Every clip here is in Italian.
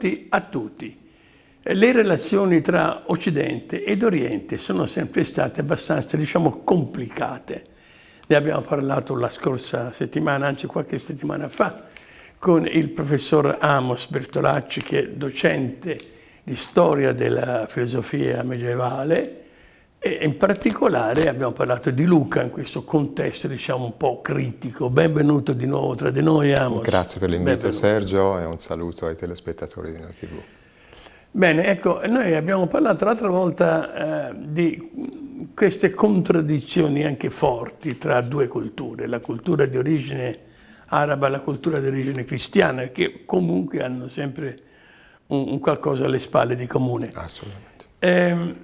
aperti a tutti. Eh, le relazioni tra Occidente ed Oriente sono sempre state abbastanza, diciamo, complicate. Ne abbiamo parlato la scorsa settimana, anzi qualche settimana fa, con il professor Amos Bertolacci, che è docente di storia della filosofia medievale, e in particolare abbiamo parlato di Luca in questo contesto diciamo un po' critico. Benvenuto di nuovo tra di noi Amos. Grazie per l'invito Benvenuto. Sergio e un saluto ai telespettatori di Noi TV. Bene, ecco, noi abbiamo parlato l'altra volta eh, di queste contraddizioni anche forti tra due culture, la cultura di origine araba e la cultura di origine cristiana, che comunque hanno sempre un, un qualcosa alle spalle di comune. Assolutamente. Eh,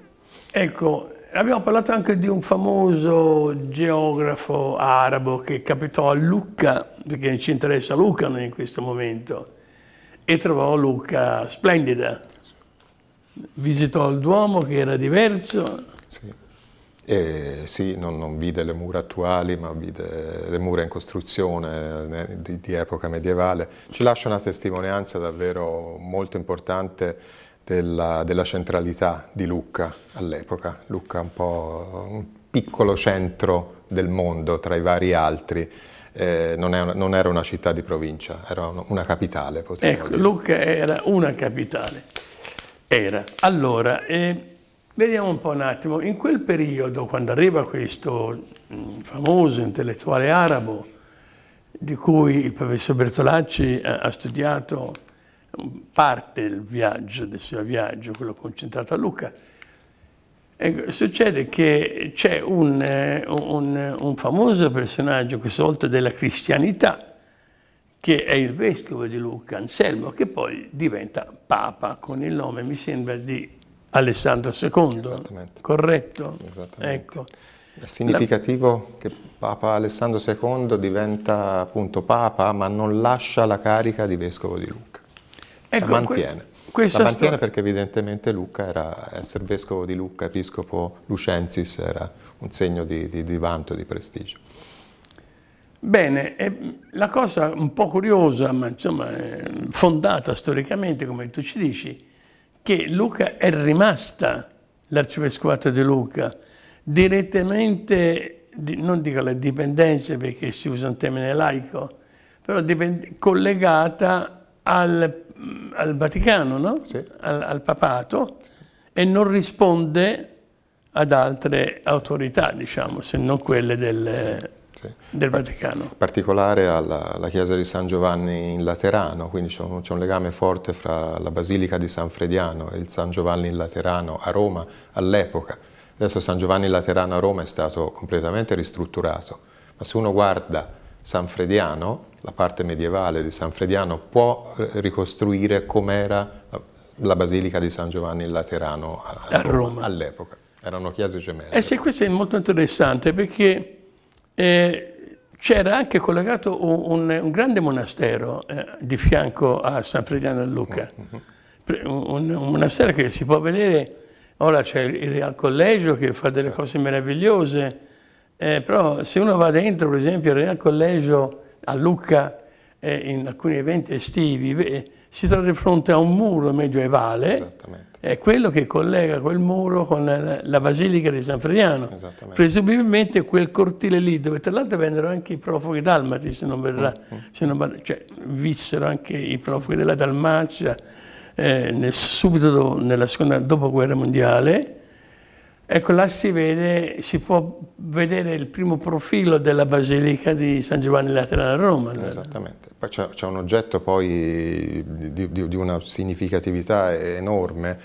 ecco, Abbiamo parlato anche di un famoso geografo arabo che capitò a Lucca, perché ci interessa Lucca in questo momento, e trovò Lucca splendida. Visitò il Duomo che era diverso. Sì, eh, sì non, non, vide le mura attuali, ma vide le mura in costruzione eh, di, di epoca medievale. Ci lascia una testimonianza davvero molto importante della, della centralità di Lucca all'epoca. Lucca è un po' un piccolo centro del mondo tra i vari altri. Eh, non, una, non, era una città di provincia, era una capitale. Ecco, dire. Lucca era una capitale. Era. Allora, eh, vediamo un po' un attimo. In quel periodo, quando arriva questo mh, mm, famoso intellettuale arabo, di cui il professor Bertolacci ha, ha studiato parte il viaggio, del suo viaggio, quello concentrato a Lucca, e ecco, succede che c'è un, eh, un, un, famoso personaggio, questa volta della cristianità, che è il vescovo di Lucca, Anselmo, che poi diventa papa con il nome, mi sembra, di Alessandro II. Esattamente. Corretto? Esattamente. Ecco. È significativo la... che Papa Alessandro II diventa appunto papa, ma non lascia la carica di vescovo di Lucca. Ecco, la mantiene. la mantiene perché evidentemente Luca era, essere vescovo di Luca, episcopo Lucensis, era un segno di, di, di vanto, di prestigio. Bene, eh, la cosa un po' curiosa, ma insomma eh, fondata storicamente, come tu ci dici, che Luca è rimasta l'arcivescovato di Luca, direttamente, non dico le dipendenze perché si usa un termine laico, però collegata al Mm, al Vaticano, no? sì. al, al, papato, e non risponde ad altre autorità, diciamo, se non quelle del, sì. del Vaticano. In particolare alla, alla, chiesa di San Giovanni in Laterano, quindi c'è un, un, legame forte fra la basilica di San Frediano e il San Giovanni in Laterano a Roma all'epoca. Adesso San Giovanni in Laterano a Roma è stato completamente ristrutturato, ma se uno guarda Sanfrediano, la parte medievale di Sanfrediano, può ricostruire com'era la basilica di San Giovanni il Laterano a, Roma, Roma. all'epoca. Erano chiese gemelle. Eh sì, questo è molto interessante perché eh, c'era anche collegato un, un grande monastero eh, di fianco a San Frediano e Luca, mm, mm-hmm. un, un, monastero che si può vedere, ora c'è il Real Collegio che fa delle cose meravigliose, eh, però se uno va dentro, per esempio, al Real Collegio a Lucca, eh, in alcuni eventi estivi, eh, si trova di fronte a un muro medioevale, è quello che collega quel muro con la, Basilica di San Frediano, Presumibilmente quel cortile lì, dove tra l'altro vennero anche i profughi dalmati, se non verrà, mm -hmm. se non, cioè, vissero anche i profughi della Dalmazia eh, nel, subito do, nella seconda dopoguerra mondiale, Ecco, là si vede, si può vedere il primo profilo della Basilica di San Giovanni Laterale a Roma. Eh, esattamente, poi c'è, un oggetto poi di, di, di, una significatività enorme,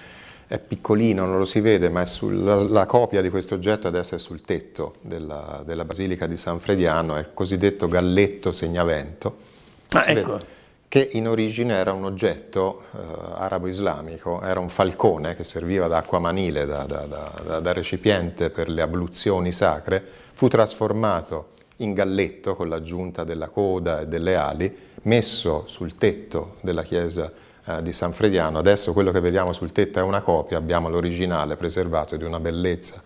è piccolino, non lo si vede, ma sul, la, la, copia di questo oggetto adesso è sul tetto della, della Basilica di San Frediano, è il cosiddetto galletto segnavento. Ah, ecco. Vede? che in origine era un oggetto eh, arabo-islamico, era un falcone che serviva da acquamanile, da, da, da, da recipiente per le abluzioni sacre, fu trasformato in galletto con l'aggiunta della coda e delle ali, messo sul tetto della chiesa eh, di San Frediano. Adesso quello che vediamo sul tetto è una copia, abbiamo l'originale preservato di una bellezza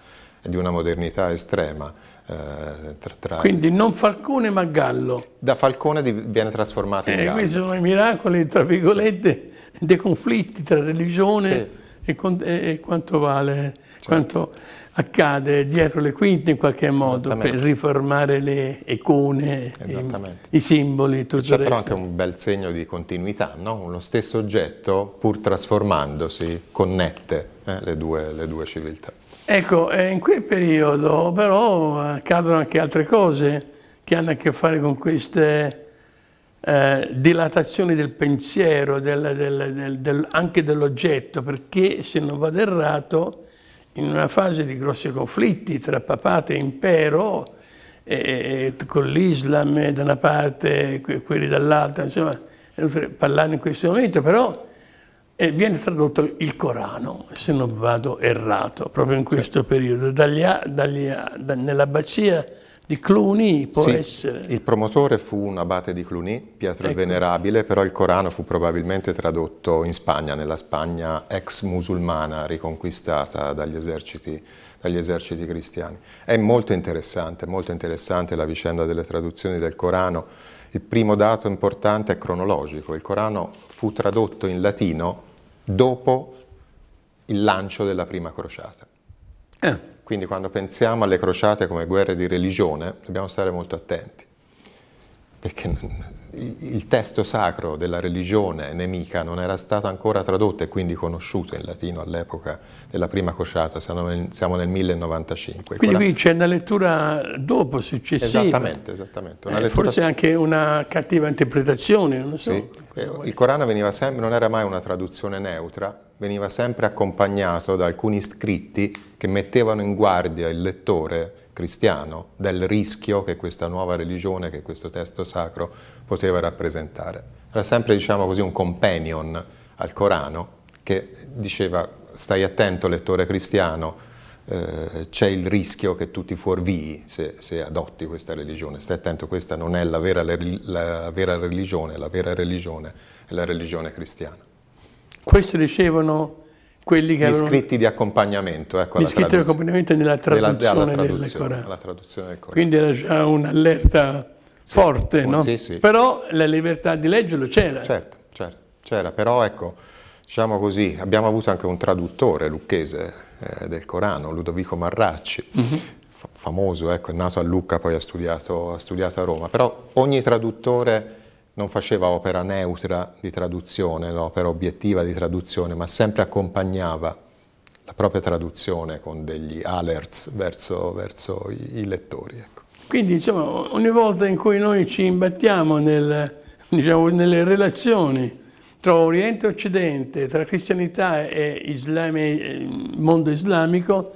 di una modernità estrema. Eh, tra, Quindi non Falcone ma Gallo. Da Falcone viene trasformato eh, in Gallo. Questi sono i miracoli, tra virgolette, sì. dei conflitti tra religione sì. e, e, quanto vale, certo. quanto accade dietro le quinte in qualche modo per riformare le icone, i, i, simboli, tutto C'è però anche un bel segno di continuità, no? lo stesso oggetto pur trasformandosi connette eh, le, due, le due civiltà. Ecco, in quel periodo però accadono eh, anche altre cose che hanno a che fare con queste eh, dilatazioni del pensiero, del, del, del, anche dell'oggetto, perché se non vado errato, in una fase di grossi conflitti tra papato e impero, e, e, con l'Islam eh, da una parte e quelli dall'altra, insomma, parlando in questo momento, però e viene tradotto il Corano, se non vado errato, proprio in questo sì. periodo. Dagli, dagli, da, nell'abbazia di Cluny può sì, essere... Il promotore fu un abate di Cluny, Pietro ecco. il Venerabile, però il Corano fu probabilmente tradotto in Spagna, nella Spagna ex musulmana riconquistata dagli eserciti, dagli eserciti cristiani. È molto interessante, molto interessante la vicenda delle traduzioni del Corano il primo dato importante è cronologico, il Corano fu tradotto in latino dopo il lancio della prima crociata. Eh. Quindi quando pensiamo alle crociate come guerre di religione dobbiamo stare molto attenti, perché il testo sacro della religione nemica non era stato ancora tradotto e quindi conosciuto in latino all'epoca della prima cosciata, siamo nel, siamo nel 1095. Quindi Quella... c'è una lettura dopo, successiva. Esattamente, esattamente. Eh, lettura... Forse anche una cattiva interpretazione, non so. Sì. Eh, il Corano sempre, non era mai una traduzione neutra, veniva sempre accompagnato da alcuni scritti che mettevano in guardia il lettore cristiano, del rischio che questa nuova religione, che questo testo sacro poteva rappresentare. Era sempre, diciamo così, un companion al Corano che diceva stai attento lettore cristiano, eh, c'è il rischio che tu ti fuorvii se, se, adotti questa religione, stai attento, questa non è la vera, la vera religione, la vera religione è la religione cristiana. Questi dicevano quelli che gli avevano... iscritti di accompagnamento, ecco, gli iscritti di accompagnamento nella traduzione, della, traduzione, del traduzione del Corano. Quindi era già un'allerta sì, forte, un, no? Sì, sì. Però la libertà di leggerlo c'era. Certo, c'era, c'era, però ecco, diciamo così, abbiamo avuto anche un traduttore lucchese eh, del Corano, Ludovico Marracci, mm -hmm. famoso, ecco, è nato a Lucca, poi ha studiato, ha studiato a Roma, però ogni traduttore non faceva opera neutra di traduzione, l'opera obiettiva di traduzione, ma sempre accompagnava la propria traduzione con degli alerts verso, verso i, i, lettori. Ecco. Quindi diciamo, ogni volta in cui noi ci imbattiamo nel, diciamo, nelle relazioni tra Oriente e Occidente, tra cristianità e, islami, e eh, mondo islamico,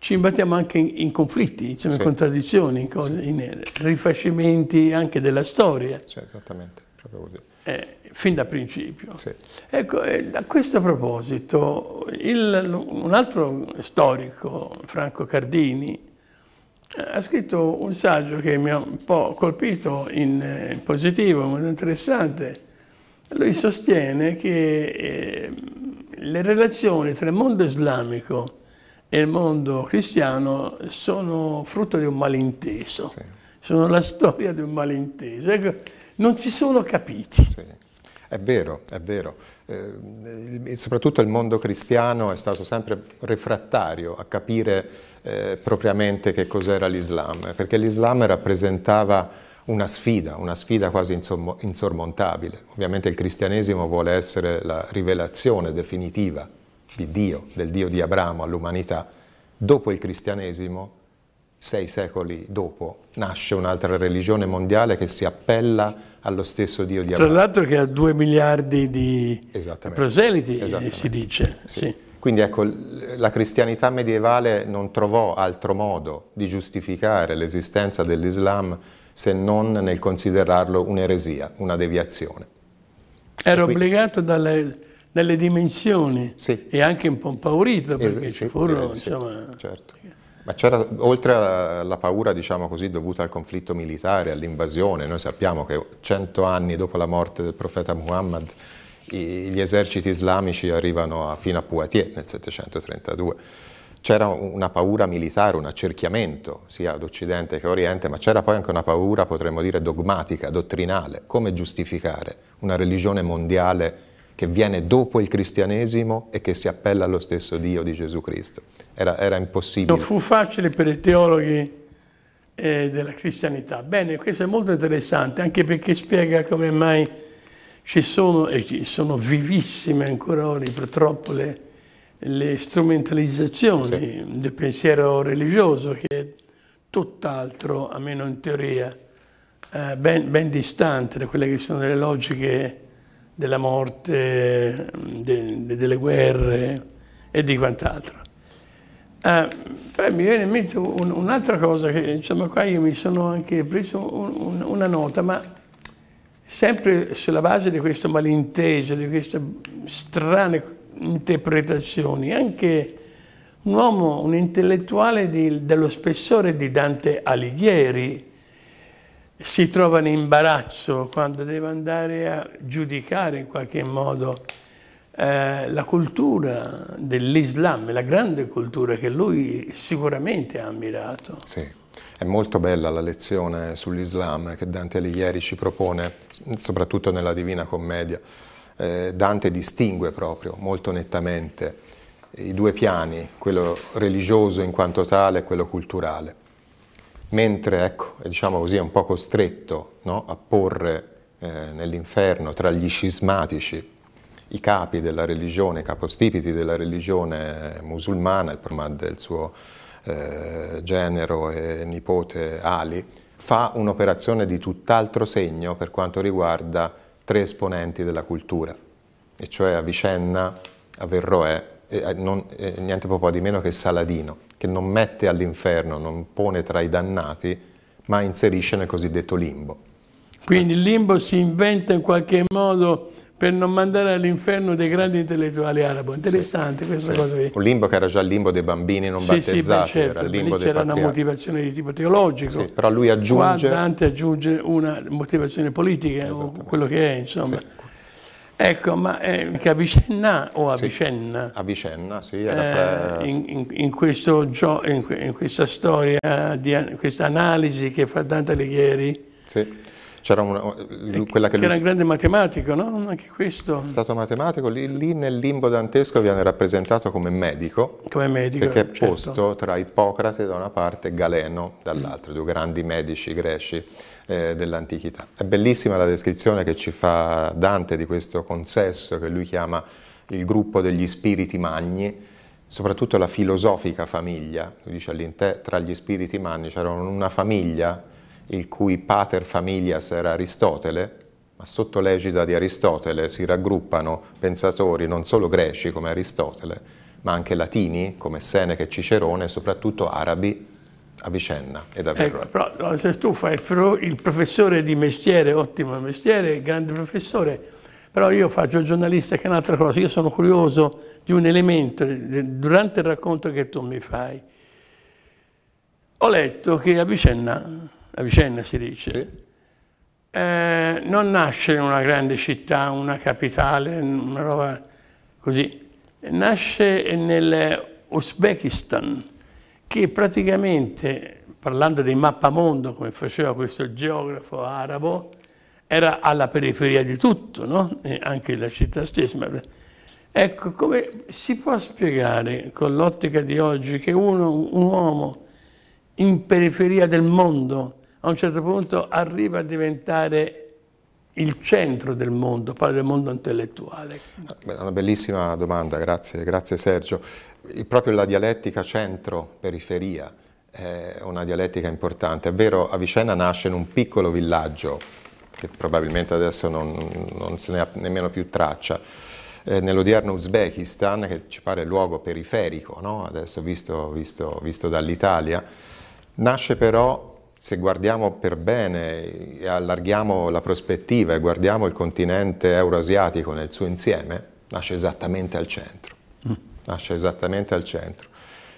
ci imbattiamo anche in, in conflitti, cioè sì. in contraddizioni, in, cose, sì. in, rifacimenti anche della storia. Cioè, esattamente, proprio così. Eh, fin da principio. Sì. Ecco, eh, a questo proposito, il, un altro storico, Franco Cardini, eh, ha scritto un saggio che mi ha un po' colpito in, eh, in positivo, molto interessante. Lui sostiene che eh, le relazioni tra il mondo islamico e il mondo cristiano sono frutto di un malinteso, sì. sono la storia di un malinteso. Ecco, non si sono capiti. Sì. È vero, è vero. Eh, soprattutto il mondo cristiano è stato sempre refrattario a capire eh, propriamente che cos'era l'Islam, perché l'Islam rappresentava una sfida, una sfida quasi insormontabile. Ovviamente il cristianesimo vuole essere la rivelazione definitiva di Dio, del Dio di Abramo all'umanità, dopo il cristianesimo, sei secoli dopo, nasce un'altra religione mondiale che si appella allo stesso Dio di Abramo. Tra l'altro che ha due miliardi di proseliti, eh, si dice. Sì. Sì. Quindi ecco, la cristianità medievale non trovò altro modo di giustificare l'esistenza dell'Islam se non nel considerarlo un'eresia, una deviazione. Era qui... obbligato dalle nelle dimensioni sì. e anche un po' impaurito perché es- ci furono... Eh, sì, insomma, certo. Ma c'era, oltre alla paura, diciamo così, dovuta al conflitto militare, all'invasione, noi sappiamo che cento anni dopo la morte del profeta Muhammad gli eserciti islamici arrivano fino a Poitiers nel 732. C'era una paura militare, un accerchiamento sia ad Occidente che a Oriente, ma c'era poi anche una paura, potremmo dire, dogmatica, dottrinale. Come giustificare una religione mondiale che viene dopo il cristianesimo e che si appella allo stesso Dio di Gesù Cristo. Era, era impossibile. Non fu facile per i teologhi eh, della cristianità. Bene, questo è molto interessante, anche perché spiega come mai ci sono, e ci sono vivissime ancora oggi purtroppo le, le strumentalizzazioni sì. del pensiero religioso, che è tutt'altro, almeno in teoria, eh, ben, ben distante da quelle che sono le logiche della morte, de, de, delle guerre e di quant'altro. Eh, mi viene in mente un'altra cosa, che insomma qua io mi sono anche preso un, un, una nota, ma sempre sulla base di questo malinteso, di queste strane interpretazioni, anche un uomo, un intellettuale di, dello spessore di Dante Alighieri, si trova in imbarazzo quando deve andare a giudicare in qualche modo eh, la cultura dell'Islam, la grande cultura che lui sicuramente ha ammirato. Sì. È molto bella la lezione sull'Islam che Dante Alighieri ci propone, soprattutto nella Divina Commedia. Eh, Dante distingue proprio molto nettamente i due piani, quello religioso in quanto tale e quello culturale mentre ecco, è, diciamo così, è un po' costretto no, a porre eh, nell'inferno tra gli scismatici i capi della religione, i capostipiti della religione musulmana, il Promad del suo eh, genero e nipote Ali, fa un'operazione di tutt'altro segno per quanto riguarda tre esponenti della cultura, e cioè Avicenna, Averroè e, eh, non, e niente po' di meno che Saladino che non mette all'inferno, non pone tra i dannati, ma inserisce nel cosiddetto limbo. Quindi il limbo si inventa in qualche modo per non mandare all'inferno dei grandi intellettuali arabo. Interessante sì, questa sì. cosa. Lì. Un limbo che era già il limbo dei bambini non sì, battezzati. Sì, certo, era c'era una motivazione di tipo teologico. Sì, però lui aggiunge... Qua Dante aggiunge una motivazione politica, o quello che è, insomma. Sì Ecco, ma eh, che Avicenna o Avicenna? Sì, Avicenna, sì. Era eh, fra... eh, in, in, in, questo gio, in, in, questa storia, di, questa analisi che fa Dante Alighieri, sì. C'era eh, quella che, che lui... era un grande matematico, no? Anche questo. È stato matematico, lì, lì, nel limbo dantesco viene rappresentato come medico. Come medico, Perché è certo. posto tra Ippocrate da una parte e Galeno dall'altra, mm. due grandi medici greci eh, dell'antichità. È bellissima la descrizione che ci fa Dante di questo consesso che lui chiama il gruppo degli spiriti magni, soprattutto la filosofica famiglia. Lui dice all'interno, tra gli spiriti magni c'era una famiglia il cui pater familias era Aristotele, ma sotto l'egida di Aristotele si raggruppano pensatori non solo greci come Aristotele, ma anche latini come Seneca e Cicerone e soprattutto arabi a Vicenna e da ecco, Verona. Ecco, però se tu fai il professore di mestiere, ottimo mestiere, grande professore, però io faccio il giornalista che è un'altra cosa, io sono curioso di un elemento durante il racconto che tu mi fai. Ho letto che a Vicenna a Vicenza si dice, sì. eh, non nasce in una grande città, una capitale, una roba così, nasce nell'Uzbekistan, che praticamente, parlando di mappamondo, come faceva questo geografo arabo, era alla periferia di tutto, no? anche la città stessa. Ecco, come si può spiegare con l'ottica di oggi che uno, un uomo in periferia del mondo a un certo punto arriva a diventare il centro del mondo, parla del mondo intellettuale. Una bellissima domanda, grazie, grazie Sergio. Proprio la dialettica centro-periferia è una dialettica importante. È vero, Avicenna nasce in un piccolo villaggio, che probabilmente adesso non, non se ne ha nemmeno più traccia, eh, nell'odierno Uzbekistan, che ci pare luogo periferico, no? adesso visto, visto, visto dall'Italia. Nasce però se guardiamo per bene e allarghiamo la prospettiva e guardiamo il continente euroasiatico nel suo insieme, nasce esattamente al centro. Mm. Nasce esattamente al centro.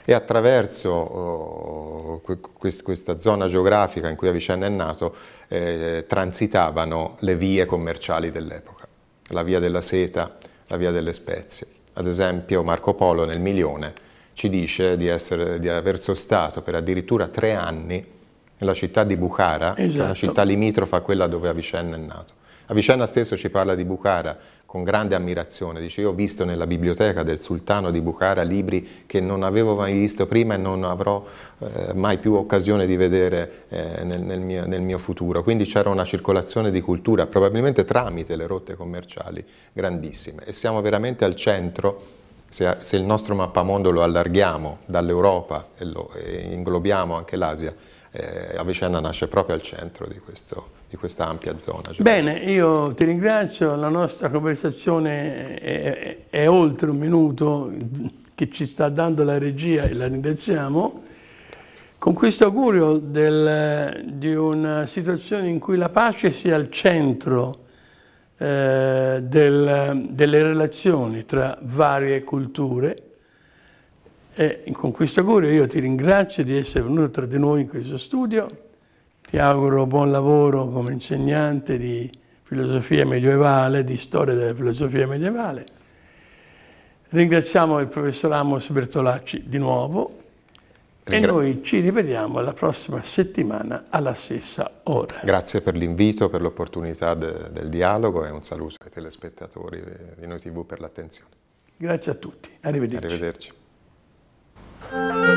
E attraverso oh, questa zona geografica in cui Avicenna è nato, eh, transitavano le vie commerciali dell'epoca, la via della seta, la via delle spezie. Ad esempio Marco Polo nel Milione ci dice di, essere, di aver sostato per addirittura tre anni nella città di Bukhara, esatto. una città limitrofa a quella dove Avicenna è nato. Avicenna stesso ci parla di Bukhara con grande ammirazione, dice io ho visto nella biblioteca del sultano di Bukhara libri che non avevo mai visto prima e non avrò eh, mai più occasione di vedere eh, nel, nel, mio, nel, mio, futuro. Quindi c'era una circolazione di cultura, probabilmente tramite le rotte commerciali grandissime e siamo veramente al centro se, se il nostro mappamondo lo allarghiamo dall'Europa e, e inglobiamo anche l'Asia, eh, Avicenna nasce proprio al centro di, questo, di questa ampia zona. Bene, io ti ringrazio, la nostra conversazione è, è, è oltre un minuto che ci sta dando la regia e la ringraziamo. Con questo augurio del, di una situazione in cui la pace sia al centro eh, del, delle relazioni tra varie culture e con questo augurio io ti ringrazio di essere venuto tra di noi in questo studio, ti auguro buon lavoro come insegnante di filosofia medievale, di storia della filosofia medievale. Ringraziamo il professor Amos Bertolacci di nuovo Ringra e noi ci rivediamo la prossima settimana alla stessa ora. Grazie per l'invito, per l'opportunità de del dialogo e un saluto ai telespettatori di Noi TV per l'attenzione. Grazie a tutti, arrivederci. Arrivederci. Thank you.